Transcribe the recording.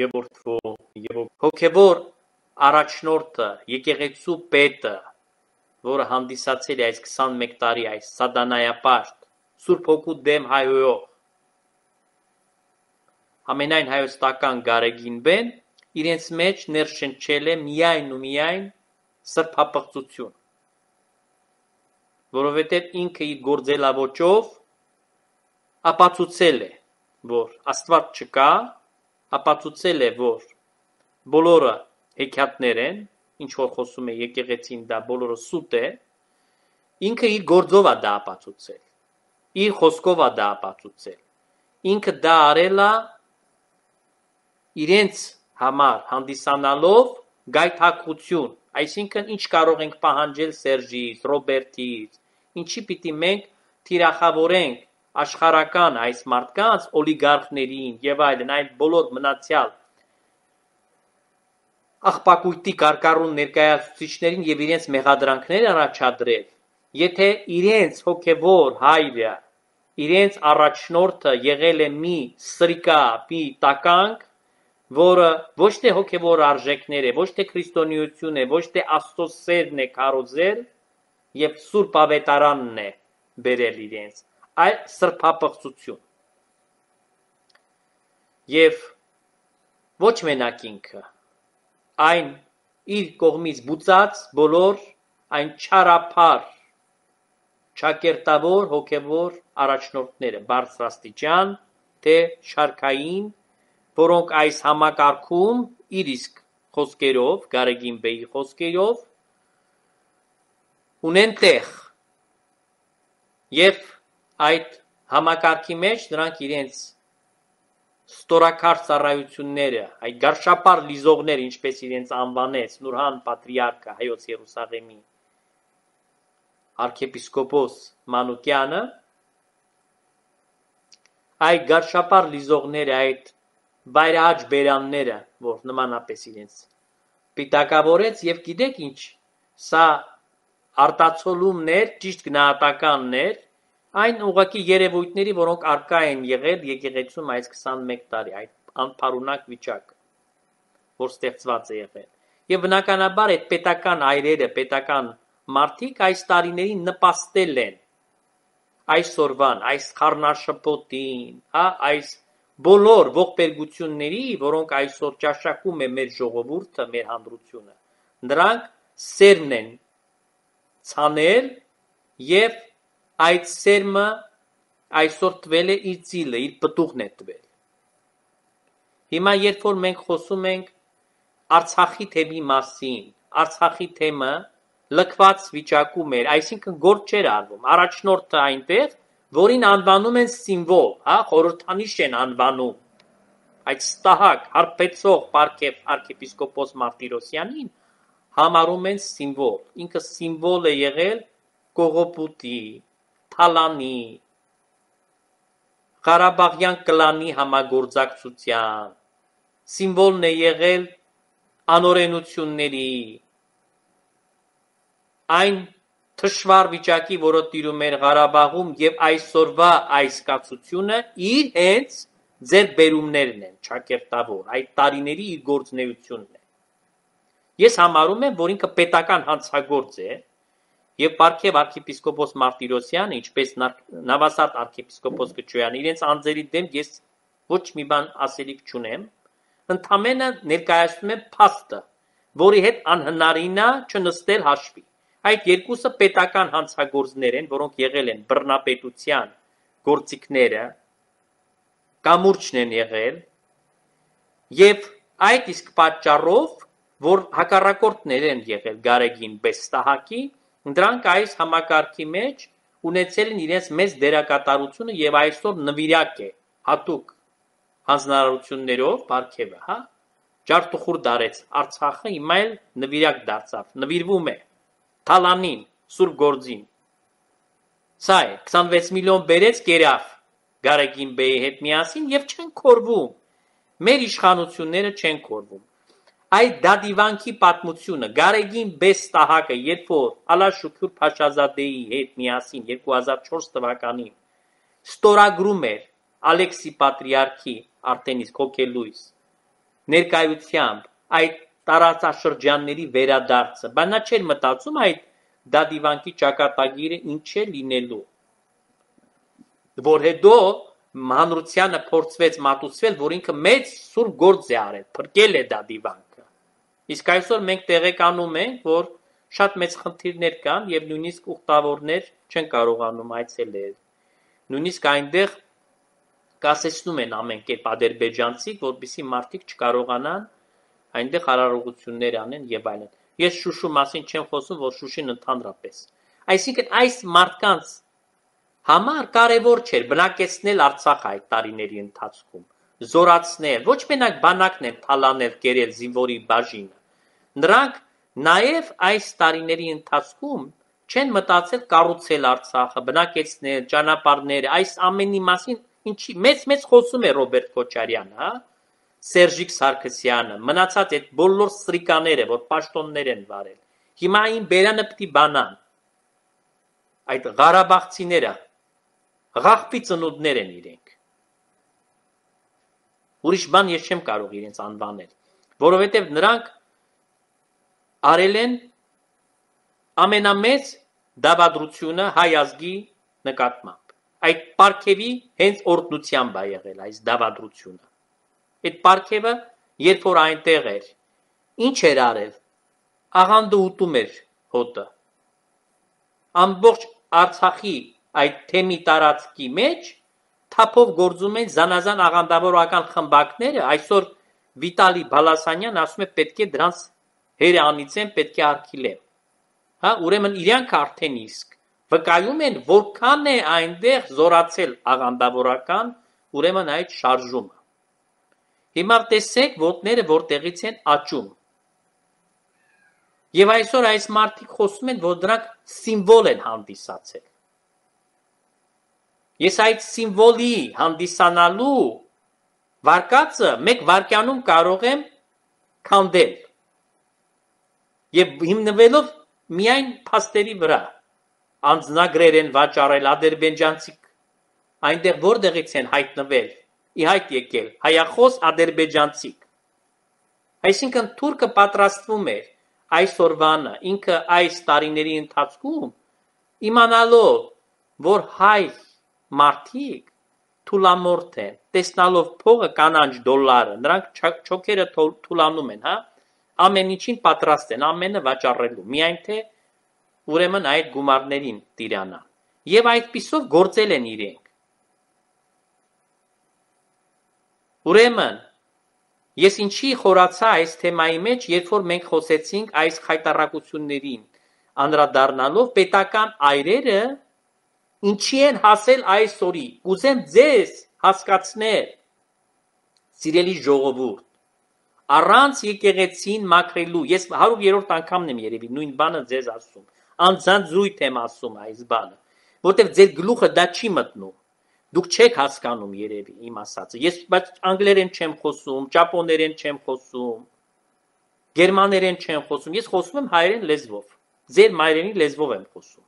եւ Օրդվո եւ հոգեվոր առաջնորդը, եկեղեցու պետը, որը հանդիսացել է այս 21 տարի այս սադանայապաշտ Սուրբ հոգու դեմ հայոյով ամենայն հայոստական գարեգին բեն իրենց մեջ ներշնչել է միայն ու միայն սրբապղծություն որովհետև ինքը իր գործելավոճով ապացուցել է որ աստված չկա ապացուցել է, որ բոլորը հեքիաթներ են, ինչ որ խոսում է եկեղեցին, դա բոլորը սուտ է, ինքը իր գործով է դա ապացուցել, իր խոսքով է դա ապացուցել, ինքը դա արել է իրենց համար հանդիսանալով գայթակղություն, այսինքն ինչ կարող ենք պահանջել Սերժից, Ռոբերտից, ինչի պիտի մենք թիրախավորենք աշխարական այս մարդկանց օլիգարխներին եւ այլն այլ բոլոր մնացյալ աղբակույտի կարկառուն ներկայացուցիչներին եւ իրենց մեղադրանքները առաջադրել, եթե իրենց հոգեվոր հայրը, իրենց առաջնորդը եղել է մի սրիկա, մի տականք, որը ոչ թե հոգեվոր արժեքներ է, ոչ թե քրիստոնեություն է, ոչ թե աստծո սերն է կարոզել եւ Սուրբ Ավետարանն է բերել իրենց այլ սրբապղծություն։ Եվ ոչ մենակ ինքը, այն իր կողմից բուծած բոլոր այն չարափար ճակերտավոր հոգևոր առաջնորդները բարձրաստիճան թե շարքային որոնք այս համակարգում իր իսկ խոսքերով Գարեգին Բեյի խոսքերով ունեն տեղ եւ այդ համակարգի մեջ նրանք իրենց ստորակար ծառայությունները, այդ գարշապար լիզողները, ինչպես իրենց անվանեց Նուրհան Պատրիարքը հայոց Երուսաղեմի arciepiskopos Մանուկյանը, այդ գարշապար լիզողները, այդ վայրահաճ բերանները, որ նմանապես իրենց պիտակավորեց եւ գիտեք ինչ, սա արտացոլումներ, ճիշտ գնահատականներ Այն ուղղակի երևույթների, որոնք արկա են եղել եկեղեցում այս 21 տարի, այդ անփարունակ վիճակը, որ ստեղծված է եղել։ Եվ բնականաբար այդ պետական այրերը, պետական մարդիկ այս տարիներին նպաստել են այսօրվան, այս խառնաշփոթին, հա, այս բոլոր ողբերգությունների, որոնք այսօր ճաշակում է մեր ժողովուրդը, մեր հանդրությունը։ Նրանք սերն են ցանել եւ այդ սերմը այսօր տվել է իր ծիլը, իր պտուղն է տվել։ Հիմա երբ որ մենք խոսում ենք Արցախի թեմի մասին, Արցախի թեմը լքված վիճակում էր, այսինքն գործ չէր արվում։ Առաջնորդը այնտեղ, որին անվանում են սիմվոլ, հա, խորհրդանիշ են անվանում։ Այդ ստահակ հարբեցող Պարքև arczepiskopos Martirosyanin համարում են սիմվոլ։ Ինքը սիմվոլ է եղել Կողոպուտի, թալանի, Ղարաբաղյան կլանի համագործակցության, սիմվոլն է եղել անօրենությունների, այն թշվար վիճակի, որը տիրում էր Ղարաբաղում եւ այսօրվա այս կացությունը իր հենց ձերբերումներն են, ճակերտավոր, այդ տարիների իր գործնեությունն է։ Ես համարում եմ, որ ինքը պետական հանցագործ է, Եվ Պարքև arciepiskopos Մարտիրոսյանը, ինչպես Նավասարդ arciepiskopos Գճոյանը իրենց անձերի դեմ ես ոչ մի բան ասելիք չունեմ, ընդամենը ներկայացնում է փաստը, որի հետ անհնարին է չնստել հաշվի։ Այդ երկուսը պետական հանցագործներ են, որոնք եղել են բռնապետության գործիքները, կամուրջն են եղել, եւ այդ իսկ պատճառով որ հակառակորդներ են եղել Գարեգին Բեստահակի Դրանք այս համակարգի մեջ ունեցել են իրենց մեծ դերակատարությունը եւ այսօր նվիրակ է հատուկ հանձնարարություններով Պարքևը, հա? Ջարտուխուր դարեց Արցախը հիմա էլ նվիրակ դարձավ, նվիրվում է Թալանին, Սուրբ Գործին։ Սա է 26 միլիոն բերեց գերավ Գարեգին Բեի հետ միասին եւ չեն կորվում։ Մեր իշխանությունները չեն կորվում այդ դադիվանքի պատմությունը Գարեգին Բեստահակը երբ որ Ալաշուքյուր Փաշազադեի հետ միասին 2004 թվականին ստորագրում էր Ալեքսի Պատրիարքի Արտենիս Կոկելույս ներկայությամբ այդ տարածաշրջանների վերադարձը, բայց նա չէր մտածում այդ դադիվանքի ճակատագիրը ինչ է լինելու։ Որ հետո հանրությանը փորձվեց մատուցվել, որ ինքը մեծ սուր գործ է արել, փրկել է դադիվան։ Իսկ այսօր մենք տեղեկանում ենք, որ շատ մեծ խնդիրներ կան եւ նույնիսկ ուխտավորներ չեն կարողանում այցելել։ Նույնիսկ այնտեղ կասեցնում են ամեն կերպ ադրբեջանցիք, որբիսի մարդիկ չկարողանան այնտեղ հարարողություններ անեն եւ այլն։ Ես Շուշու մասին չեմ խոսում, որ Շուշին ընդհանրապես։ Այսինքն այս մարդկանց համար կարևոր չէր բնակեցնել Արցախը այդ տարիների ընթացքում զորացնել, ոչ մենակ բանակն են թալանել գերել զինվորի բաժինը։ Նրանք նաև այս տարիների ընթացքում չեն մտածել կառուցել Արցախը, բնակեցնել ճանապարհները, այս ամենի մասին ինչի մեծ-մեծ խոսում է Ռոբերտ Քոչարյանը, հա? Սերժիկ Սարգսյանը, մնացած այդ բոլոր սրիկաները, որ պաշտոններ են վարել։ Հիմա այն բերանը պիտի բանան։ Այդ Ղարաբաղցիները, Ղախպի ծնունդներ են իրենք։ Ուրիշ բան ես չեմ կարող իրենց անվանել, որովհետև նրանք արել են ամենամեծ դավադրությունը հայ ազգի նկատմամբ։ Այդ պարքևի հենց օրդնությամբ է եղել այս դավադրությունը։ Այդ պարքևը, երբ որ այնտեղ էր, ինչ էր արել։ Աղանդը ուտում էր հոտը։ Ամբողջ Արցախի այդ թեմի տարածքի մեջ թափով գործում են զանազան աղանդավորական խմբակները, այսօր Վիտալի Բալասանյանն ասում է պետք է դրանց հերանիցեն պետք է արքիլեն։ Հա, ուրեմն իրանք արդեն իսկ վկայում են որքան է այնտեղ զորացել աղանդավորական, ուրեմն այդ շարժումը։ Հիմա տեսեք ոտները որտեղից են աճում։ Եվ այսօր այս մարդիկ խոսում են, որ դրանք սիմվոլ են հանդիսացել։ Ես այդ սիմվոլի հանդիսանալու վարկածը մեկ վարկյանում կարող եմ քանդել։ Եվ հիմնվելով միայն փաստերի վրա անձնագրեր են վաճառել ադրբեջանցիք այնտեղ որտեղից են հայտնվել ի հայտ եկել հայախոս ադրբեջանցիք այսինքն թուրքը պատրաստվում էր այսօրվանը ինքը այս տարիների ընթացքում իմանալով որ հայ Մարդիկ թուլամորթ են, տեսնալով փողը կանանչ դոլարը, նրանք չոքերը թուլանում են, հա, ամեն ինչին պատրաստ են, ամենը վաճառելու, միայն թե ուրեմն այդ գումարներին տիրանան։ Եվ այդ պիսով գործել են իրենք։ Ուրեմն ես ինչի խորացա այս թեմայի մեջ, երբ որ մենք խոսեցինք այս խայտարակություններին անդրադառնալով պետական այրերը Ինչի են հասել այս օրի։ Կուզեմ ձեզ հասկացնել, սիրելի ժողովուրդ, առանց եկեղեցին մաքրելու, ես 100-երորդ անգամն եմ երևի նույն բանը ձեզ ասում, անձանձույթ եմ ասում այս բանը, որտեղ ձեր գլուխը դա չի մտնում։ Դուք չեք հասկանում երևի իմ ասածը։ Ես բայց անգլերեն չեմ խոսում, ճապոներեն չեմ խոսում, գերմաներեն չեմ խոսում, ես խոսում եմ հայերեն լեզվով։ Ձեր մայրենի լեզվով եմ խոսում։